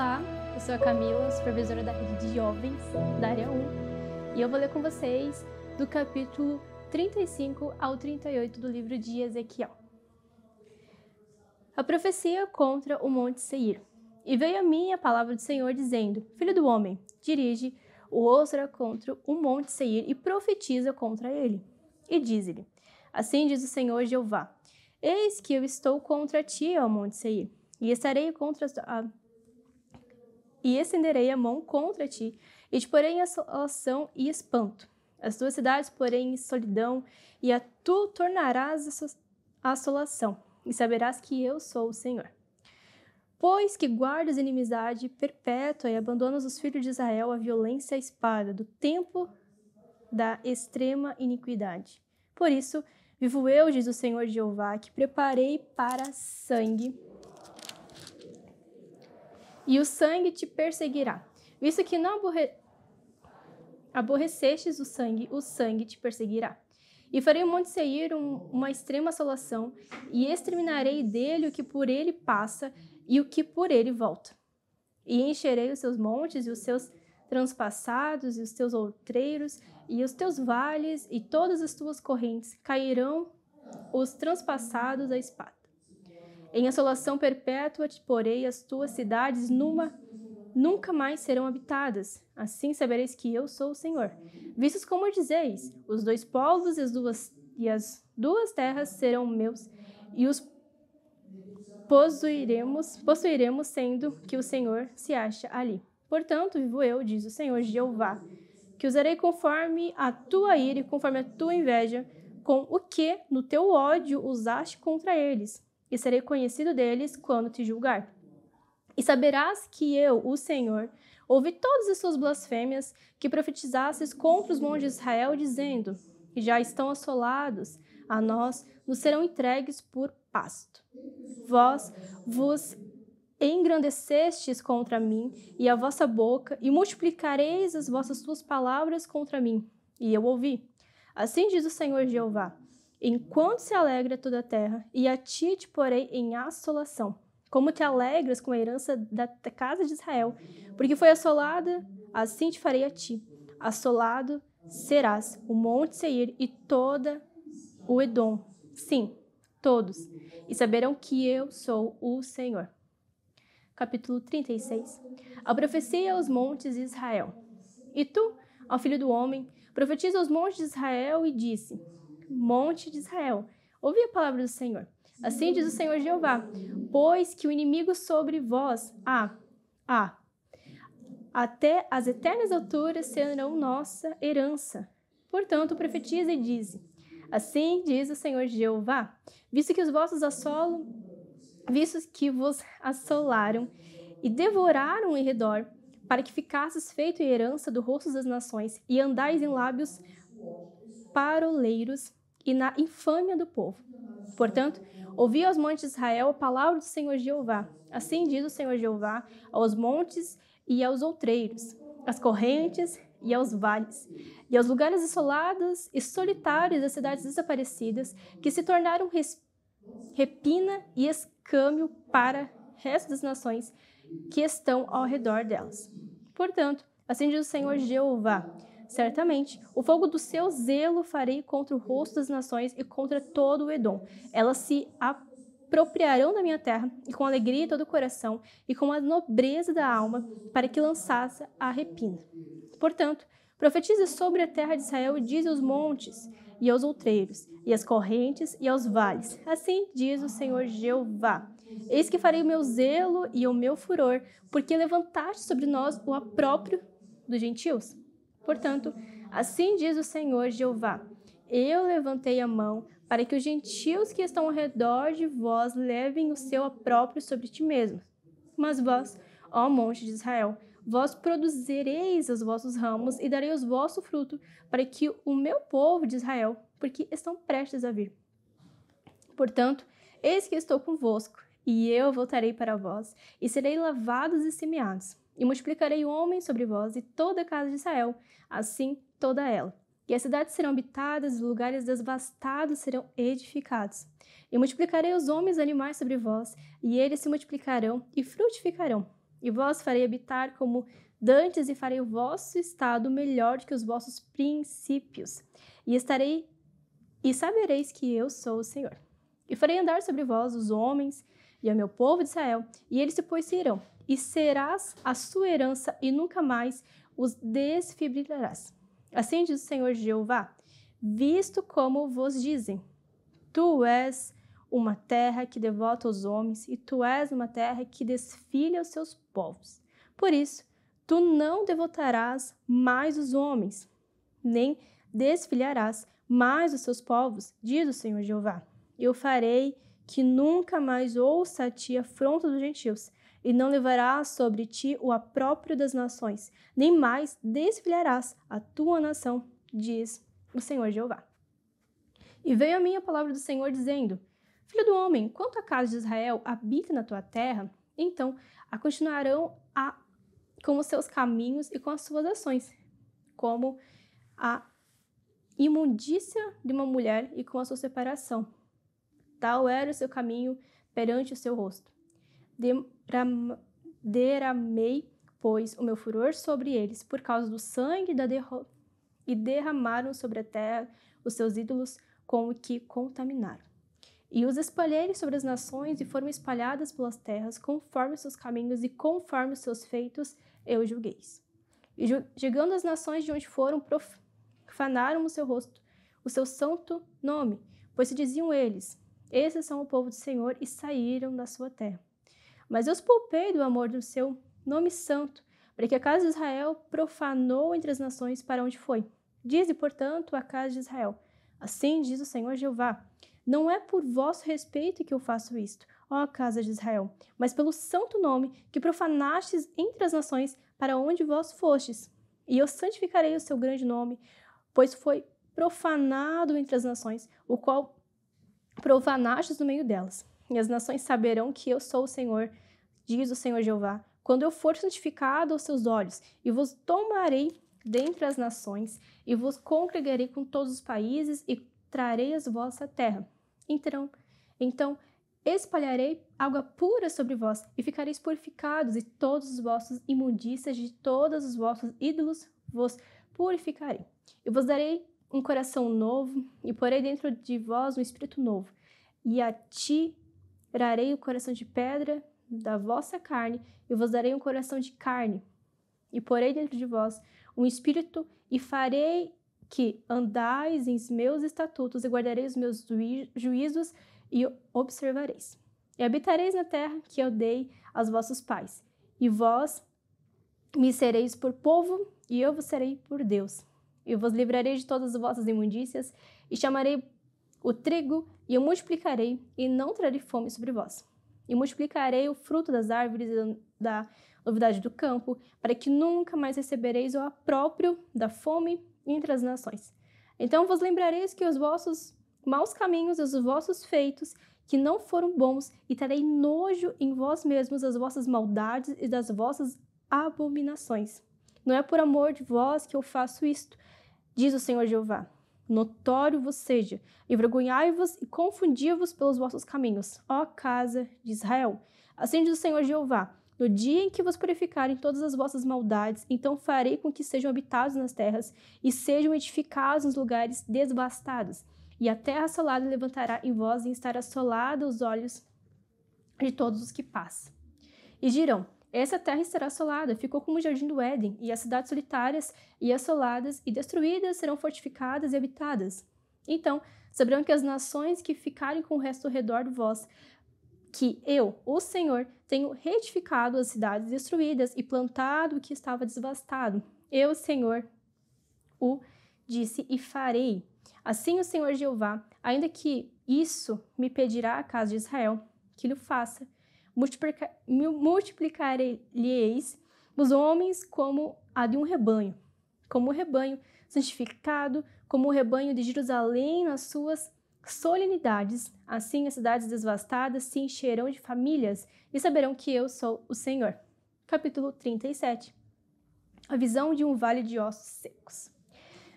Olá, eu sou a Camila, supervisora da rede de jovens da área 1, e eu vou ler com vocês do capítulo 35 ao 38 do livro de Ezequiel. A profecia contra o Monte Seir. E veio a mim a palavra do Senhor dizendo: Filho do homem, dirige o ostra contra o Monte Seir e profetiza contra ele. E diz-lhe: Assim diz o Senhor Jeová: Eis que eu estou contra ti, ó Monte Seir, e estarei contra a e estenderei a mão contra ti, e te porei em assolação e espanto. As tuas cidades, porém, em solidão, e a tu tornarás a assolação, e saberás que eu sou o Senhor. Pois que guardas inimizade perpétua e abandonas os filhos de Israel à violência e à espada, do tempo da extrema iniquidade. Por isso, vivo eu, diz o Senhor Jeová, que preparei para sangue e o sangue te perseguirá. Visto que não aborre... aborrecestes o sangue, o sangue te perseguirá. E farei o monte Seir um, uma extrema assolação, e exterminarei dele o que por ele passa e o que por ele volta. E encherei os seus montes e os seus transpassados e os teus outreiros e os teus vales e todas as tuas correntes cairão os transpassados à espada. Em assolação perpétua te porei as tuas cidades numa nunca mais serão habitadas. Assim sabereis que eu sou o Senhor. Vistos como dizeis, os dois povos e as duas, e as duas terras serão meus, e os possuiremos, possuiremos, sendo que o Senhor se acha ali. Portanto, vivo eu, diz o Senhor Jeová, que usarei conforme a tua ira e conforme a tua inveja, com o que no teu ódio usaste contra eles e serei conhecido deles quando te julgar. E saberás que eu, o Senhor, ouvi todas as suas blasfêmias que profetizasses contra os montes de Israel, dizendo: que já estão assolados, a nós nos serão entregues por pasto. Vós vos engrandecestes contra mim e a vossa boca, e multiplicareis as vossas suas palavras contra mim. E eu ouvi. Assim diz o Senhor Jeová: Enquanto se alegra toda a terra, e a ti te porei em assolação, como te alegras com a herança da casa de Israel, porque foi assolada, assim te farei a ti. Assolado serás o monte Seir e toda o Edom. Sim, todos. E saberão que eu sou o Senhor. Capítulo 36. A profecia aos montes de Israel. E tu, ao filho do homem, profetiza aos montes de Israel e disse: monte de Israel. Ouvi a palavra do Senhor. Assim diz o Senhor Jeová: Pois que o inimigo sobre vós, ah, ah, até as eternas alturas serão nossa herança. Portanto, profetiza e diz Assim diz o Senhor Jeová: Visto que os vossos assolam, visto que vos assolaram e devoraram em redor, para que ficasses feito em herança do rosto das nações e andais em lábios paroleiros, e na infâmia do povo. Portanto, ouvi aos montes de Israel a palavra do Senhor Jeová. Assim diz o Senhor Jeová aos montes e aos outreiros, às correntes e aos vales, e aos lugares isolados e solitários das cidades desaparecidas, que se tornaram repina e escâmio para o resto das nações que estão ao redor delas. Portanto, assim diz o Senhor Jeová: Certamente, o fogo do seu zelo farei contra o rosto das nações e contra todo o Edom. Elas se apropriarão da minha terra, e com alegria de todo o coração, e com a nobreza da alma, para que lançasse a repina. Portanto, profetiza sobre a terra de Israel e diz aos montes, e aos outreiros, e às correntes, e aos vales. Assim diz o Senhor Jeová. Eis que farei o meu zelo e o meu furor, porque levantaste sobre nós o apróprio dos gentios. Portanto, assim diz o Senhor Jeová: Eu levantei a mão para que os gentios que estão ao redor de vós levem o seu apróprio sobre ti mesmo Mas vós, ó monte de Israel, vós produzireis os vossos ramos e darei o vosso fruto, para que o meu povo de Israel, porque estão prestes a vir. Portanto, eis que estou convosco, e eu voltarei para vós, e serei lavados e semeados. E multiplicarei o homem sobre vós e toda a casa de Israel, assim toda ela. E as cidades serão habitadas, os lugares devastados serão edificados. E multiplicarei os homens e animais sobre vós, e eles se multiplicarão e frutificarão. E vós farei habitar como dantes, e farei o vosso estado melhor do que os vossos princípios. E estarei, e sabereis que eu sou o Senhor. E farei andar sobre vós os homens, e ao meu povo de Israel, e eles se possuirão, e serás a sua herança, e nunca mais os desfibrilarás. Assim diz o Senhor Jeová, visto como vos dizem, tu és uma terra que devota os homens, e tu és uma terra que desfilha os seus povos. Por isso, tu não devotarás mais os homens, nem desfilharás mais os seus povos, diz o Senhor Jeová. Eu farei que nunca mais ouça a ti afronta dos gentios, e não levará sobre ti o apróprio das nações, nem mais desfilharás a tua nação, diz o Senhor Jeová. E veio a mim a palavra do Senhor dizendo: Filho do homem, quanto a casa de Israel habita na tua terra, então a continuarão a, com os seus caminhos e com as suas ações, como a imundícia de uma mulher e com a sua separação, Tal era o seu caminho perante o seu rosto. Derramei, pois, o meu furor sobre eles por causa do sangue da e derramaram sobre a terra os seus ídolos com o que contaminaram. E os espalhei sobre as nações e foram espalhadas pelas terras, conforme os seus caminhos e conforme os seus feitos, eu julguei E chegando às nações de onde foram, profanaram o seu rosto, o seu santo nome, pois se diziam eles: esses são o povo do Senhor e saíram da sua terra. Mas eu os poupei do amor do seu nome santo, porque a casa de Israel profanou entre as nações para onde foi. Dize, portanto, a casa de Israel: Assim diz o Senhor Jeová: Não é por vosso respeito que eu faço isto, ó casa de Israel, mas pelo santo nome que profanastes entre as nações para onde vós fostes. E eu santificarei o seu grande nome, pois foi profanado entre as nações, o qual profanastes no meio delas. E as nações saberão que eu sou o Senhor, diz o Senhor Jeová, quando eu for santificado aos seus olhos, e vos tomarei dentre as nações, e vos congregarei com todos os países, e trarei as vossa terra. Então, então espalharei água pura sobre vós, e ficareis purificados, e todos os vossos imundícias de todos os vossos ídolos vos purificarei. E vos darei um coração novo, e porei dentro de vós um espírito novo. E a ti tirarei o coração de pedra da vossa carne, e vos darei um coração de carne. E porei dentro de vós um espírito, e farei que andais em meus estatutos, e guardareis os meus juízos, e observareis. E habitareis na terra que eu dei aos vossos pais, e vós me sereis por povo, e eu vos serei por Deus e vos livrarei de todas as vossas imundícias, e chamarei o trigo, e eu multiplicarei, e não trarei fome sobre vós. E multiplicarei o fruto das árvores e da novidade do campo, para que nunca mais recebereis o apróprio da fome entre as nações. Então vos lembrareis que os vossos maus caminhos e os vossos feitos, que não foram bons, e terei nojo em vós mesmos das vossas maldades e das vossas abominações. Não é por amor de vós que eu faço isto, diz o Senhor Jeová. Notório vos seja, envergonhai-vos e confundi-vos pelos vossos caminhos, ó casa de Israel. Assim diz o Senhor Jeová: No dia em que vos purificarem todas as vossas maldades, então farei com que sejam habitados nas terras e sejam edificados nos lugares desbastados. E a terra assolada levantará em vós e estará assolada os olhos de todos os que passam. E dirão: essa terra será assolada, ficou como o jardim do Éden, e as cidades solitárias e assoladas e destruídas serão fortificadas e habitadas. Então saberão que as nações que ficarem com o resto ao redor de vós, que eu, o Senhor, tenho retificado as cidades destruídas e plantado o que estava desvastado. Eu, Senhor, o disse e farei. Assim o Senhor Jeová, ainda que isso me pedirá a casa de Israel, que lhe faça multiplicareis os homens como a de um rebanho, como o rebanho santificado, como o rebanho de Jerusalém nas suas solenidades. Assim as cidades devastadas se encherão de famílias e saberão que eu sou o Senhor. Capítulo 37 A visão de um vale de ossos secos.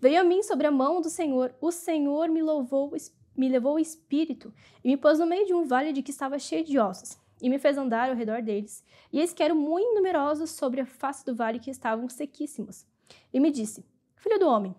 Veio a mim sobre a mão do Senhor, o Senhor me louvou, me levou o espírito e me pôs no meio de um vale de que estava cheio de ossos e me fez andar ao redor deles. E eis que eram muito numerosos sobre a face do vale que estavam sequíssimos. E me disse: Filho do homem,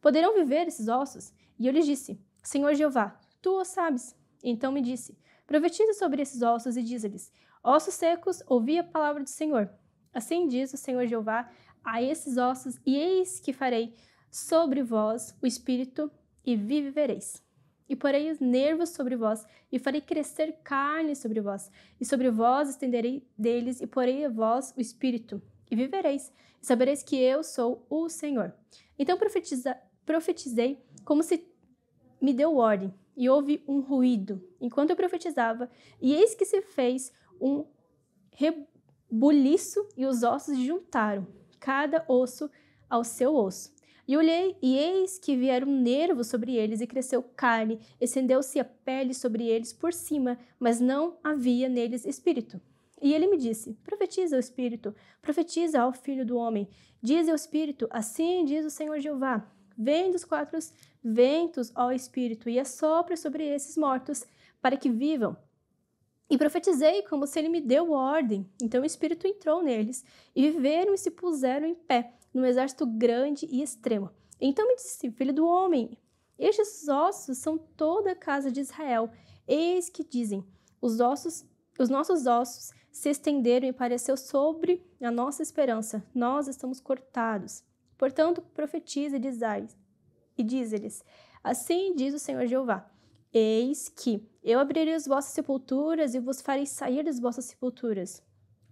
poderão viver esses ossos? E eu lhe disse: Senhor Jeová, tu o sabes. E então me disse: Profetiza sobre esses ossos e diz-lhes: Ossos secos, ouvi a palavra do Senhor. Assim diz o Senhor Jeová a esses ossos, e eis que farei sobre vós o espírito, e vivereis. E porei os nervos sobre vós, e farei crescer carne sobre vós, e sobre vós estenderei deles, e porei a vós o espírito, e vivereis, e sabereis que eu sou o Senhor. Então profetiza, profetizei como se me deu ordem, e houve um ruído, enquanto eu profetizava, e eis que se fez um rebuliço, e os ossos juntaram, cada osso ao seu osso. E olhei, e eis que vieram nervos sobre eles, e cresceu carne, estendeu-se a pele sobre eles por cima, mas não havia neles espírito. E ele me disse: Profetiza o Espírito, profetiza ao Filho do Homem. Diz ao Espírito: Assim diz o Senhor Jeová: Vem dos quatro ventos, ó Espírito, e assopra sobre esses mortos, para que vivam. E profetizei como se ele me deu ordem. Então o Espírito entrou neles, e viveram e se puseram em pé num exército grande e extremo. Então me disse, filho do homem, estes ossos são toda a casa de Israel. Eis que dizem: os ossos, os nossos ossos se estenderam e pareceu sobre a nossa esperança. Nós estamos cortados. Portanto, profetiza e dizai, e diz-lhes: Assim diz o Senhor Jeová: Eis que eu abrirei as vossas sepulturas e vos farei sair das vossas sepulturas.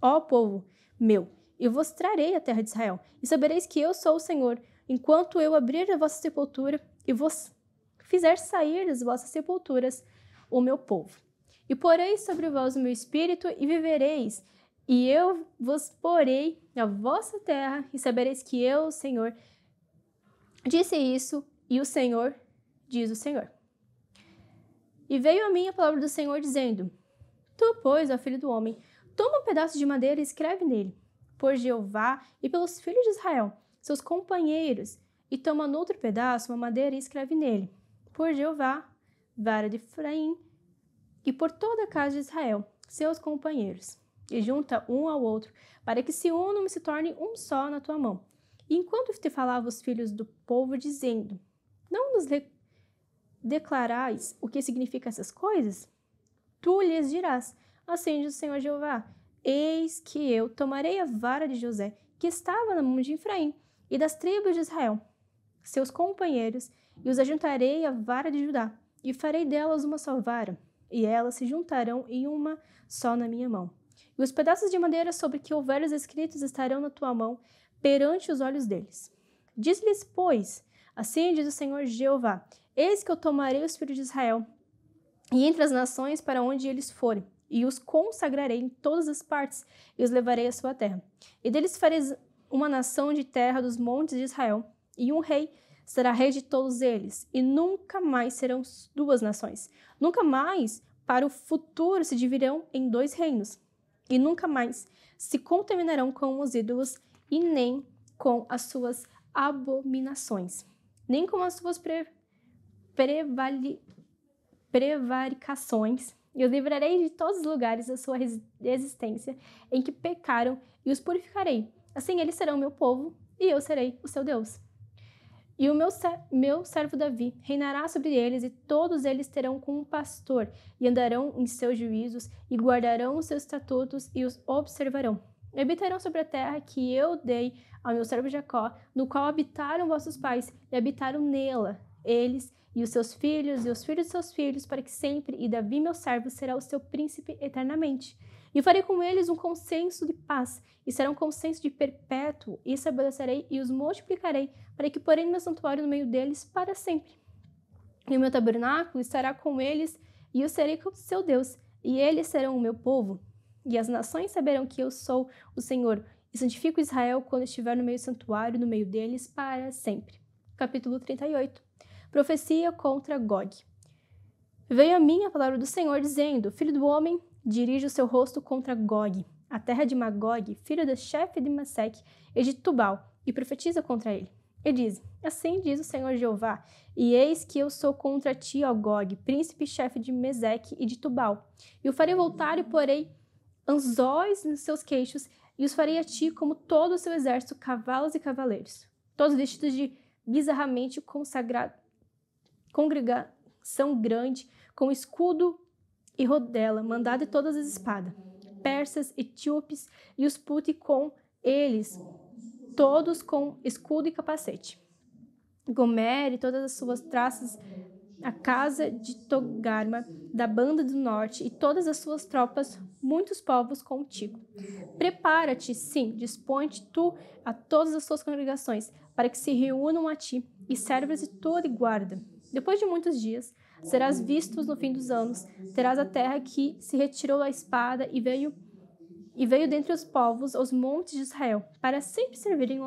Ó povo meu, eu vos trarei a terra de Israel, e sabereis que eu sou o Senhor, enquanto eu abrir a vossa sepultura e vos fizer sair das vossas sepulturas o meu povo. E porei sobre vós o meu espírito, e vivereis, e eu vos porei na vossa terra, e sabereis que eu, o Senhor, disse isso, e o Senhor diz o Senhor. E veio a mim a palavra do Senhor, dizendo: Tu, pois, ó filho do homem, toma um pedaço de madeira e escreve nele por Jeová e pelos filhos de Israel, seus companheiros, e no outro pedaço, uma madeira e escreve nele, por Jeová, vara de Efraim, e por toda a casa de Israel, seus companheiros, e junta um ao outro, para que se unam e se tornem um só na tua mão. E enquanto te falava os filhos do povo, dizendo, não nos declarais o que significam essas coisas? Tu lhes dirás, assim diz o Senhor Jeová, Eis que eu tomarei a vara de José, que estava na mão de Efraim, e das tribos de Israel, seus companheiros, e os ajuntarei à vara de Judá, e farei delas uma só vara, e elas se juntarão em uma só na minha mão. E os pedaços de madeira sobre que houver os escritos estarão na tua mão, perante os olhos deles. Diz-lhes, pois, assim diz o Senhor Jeová: Eis que eu tomarei os filhos de Israel, e entre as nações para onde eles forem e os consagrarei em todas as partes e os levarei à sua terra. E deles fareis uma nação de terra dos montes de Israel, e um rei será rei de todos eles, e nunca mais serão duas nações. Nunca mais para o futuro se dividirão em dois reinos, e nunca mais se contaminarão com os ídolos e nem com as suas abominações, nem com as suas pre prevali prevaricações e os livrarei de todos os lugares da sua existência em que pecaram e os purificarei. Assim eles serão meu povo e eu serei o seu Deus. E o meu, meu servo Davi reinará sobre eles, e todos eles terão como um pastor, e andarão em seus juízos, e guardarão os seus estatutos e os observarão. E habitarão sobre a terra que eu dei ao meu servo Jacó, no qual habitaram vossos pais, e habitaram nela, eles e os seus filhos e os filhos de seus filhos, para que sempre, e Davi, meu servo, será o seu príncipe eternamente. E farei com eles um consenso de paz, e será um consenso de perpétuo, e estabelecerei e os multiplicarei, para que porém meu santuário no meio deles para sempre. E o meu tabernáculo estará com eles, e eu serei seu Deus, e eles serão o meu povo. E as nações saberão que eu sou o Senhor, e santifico Israel quando estiver no meio do santuário, no meio deles, para sempre. Capítulo 38 Profecia contra Gog. Veio a minha palavra do Senhor dizendo: Filho do homem, dirige o seu rosto contra Gog, a terra de Magog, filho do chefe de Mesec e é de Tubal, e profetiza contra ele. E diz: Assim diz o Senhor Jeová: E eis que eu sou contra ti, ó Gog, príncipe chefe de Meseque e de Tubal. E o farei voltar e porei anzóis nos seus queixos, e os farei a ti como todo o seu exército, cavalos e cavaleiros, todos vestidos de bizarramente consagrado, congregação grande, com escudo e rodela, mandada e todas as espadas, persas, etíopes e os puti com eles, todos com escudo e capacete. Gomer e todas as suas traças, a casa de Togarma, da banda do norte, e todas as suas tropas, muitos povos contigo. Prepara-te, sim, dispõe-te tu a todas as suas congregações, para que se reúnam a ti, e servas de toda e guarda. Depois de muitos dias, serás vistos no fim dos anos, terás a terra que se retirou da espada e veio e veio dentre os povos aos montes de Israel, para sempre servirem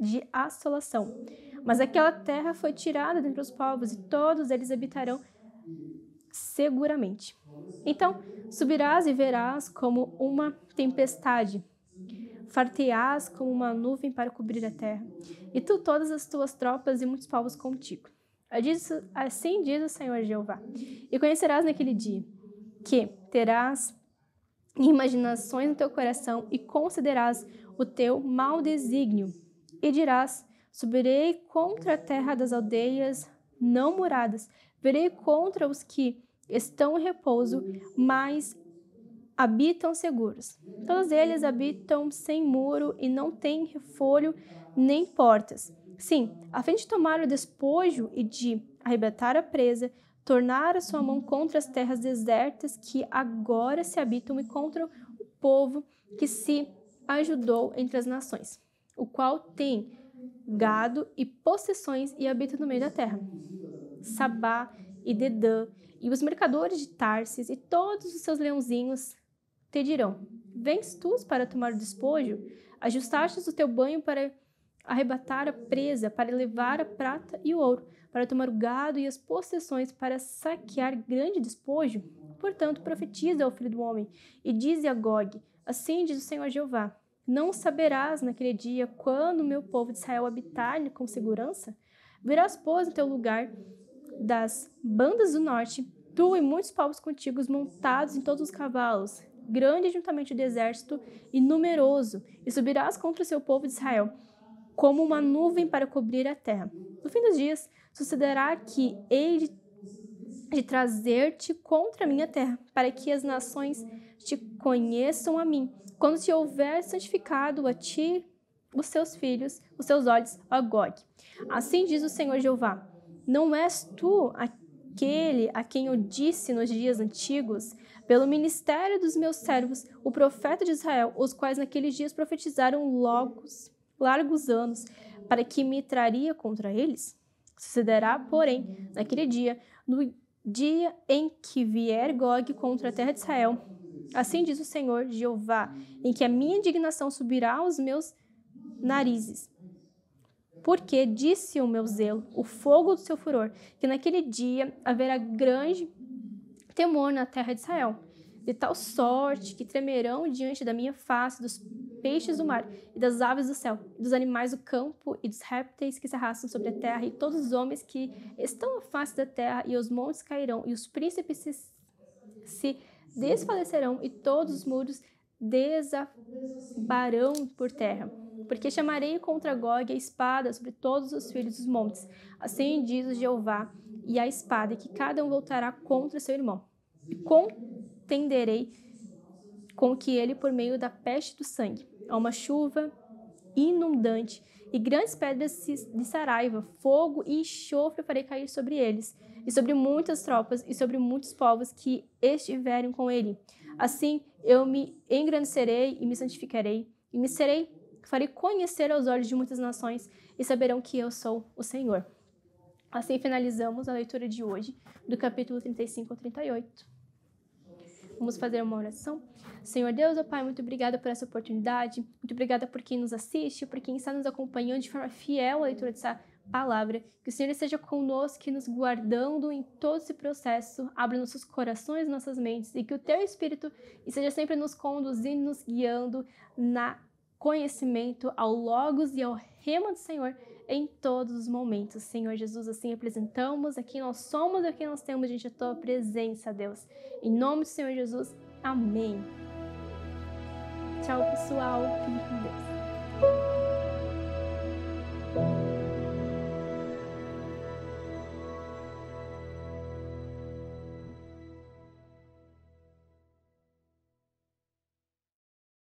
de assolação. Mas aquela terra foi tirada dentre os povos, e todos eles habitarão seguramente. Então subirás e verás como uma tempestade, farteás como uma nuvem para cobrir a terra, e tu todas as tuas tropas e muitos povos contigo. Assim diz o Senhor Jeová. E conhecerás naquele dia que terás imaginações no teu coração e considerarás o teu mau desígnio e dirás: Subirei contra a terra das aldeias não moradas, verei contra os que estão em repouso, mas habitam seguros. Todos eles habitam sem muro e não têm refolho nem portas. Sim, a fim de tomar o despojo e de arrebatar a presa, tornar a sua mão contra as terras desertas que agora se habitam e contra o povo que se ajudou entre as nações, o qual tem gado e possessões e habita no meio da terra. Sabá e Dedã e os mercadores de Tarsis e todos os seus leãozinhos te dirão: Vens tu para tomar o despojo? Ajustaste o teu banho para arrebatar a presa, para levar a prata e o ouro, para tomar o gado e as possessões, para saquear grande despojo? Portanto, profetiza ao filho do homem e dize a Gog: Assim diz o Senhor Jeová: Não saberás naquele dia quando o meu povo de Israel habitar com segurança? Virás, pois, no teu lugar das bandas do norte, tu e muitos povos contigo montados em todos os cavalos, grande juntamente o exército e numeroso, e subirás contra o seu povo de Israel como uma nuvem para cobrir a terra. No fim dos dias, sucederá que hei de, de trazer-te contra a minha terra, para que as nações te conheçam a mim. Quando te houver santificado a ti, os seus filhos, os seus olhos, ó Gog. Assim diz o Senhor Jeová: Não és tu aquele a quem eu disse nos dias antigos, pelo ministério dos meus servos, o profeta de Israel, os quais naqueles dias profetizaram logos largos anos, para que me traria contra eles? Sucederá, porém, naquele dia, no dia em que vier Gog contra a terra de Israel. Assim diz o Senhor Jeová, em que a minha indignação subirá aos meus narizes. Porque disse o meu zelo, o fogo do seu furor, que naquele dia haverá grande temor na terra de Israel, de tal sorte que tremerão diante da minha face dos peixes do mar, e das aves do céu, e dos animais do campo, e dos répteis que se arrastam sobre a terra, e todos os homens que estão à face da terra, e os montes cairão, e os príncipes se, se desfalecerão, e todos os muros desabarão por terra. Porque chamarei contra Gog a espada sobre todos os filhos dos montes. Assim diz o Jeová, e a espada, que cada um voltará contra seu irmão. E contenderei com que ele por meio da peste do sangue a uma chuva inundante, e grandes pedras de saraiva, fogo e enxofre farei cair sobre eles, e sobre muitas tropas, e sobre muitos povos que estiverem com ele. Assim eu me engrandecerei e me santificarei, e me serei, farei conhecer aos olhos de muitas nações, e saberão que eu sou o Senhor. Assim finalizamos a leitura de hoje, do capítulo 35 ao 38. Vamos fazer uma oração. Senhor Deus, ó oh Pai, muito obrigada por essa oportunidade. Muito obrigada por quem nos assiste, por quem está nos acompanhando de forma fiel à leitura dessa palavra. Que o Senhor esteja conosco, nos guardando em todo esse processo, abra nossos corações, nossas mentes e que o Teu Espírito esteja sempre nos conduzindo, nos guiando na conhecimento ao Logos e ao Rema do Senhor em todos os momentos. Senhor Jesus, assim apresentamos aqui nós somos o que nós temos A da tua presença, Deus. Em nome do Senhor Jesus, amém. Tchau, pessoal. Fique com Deus.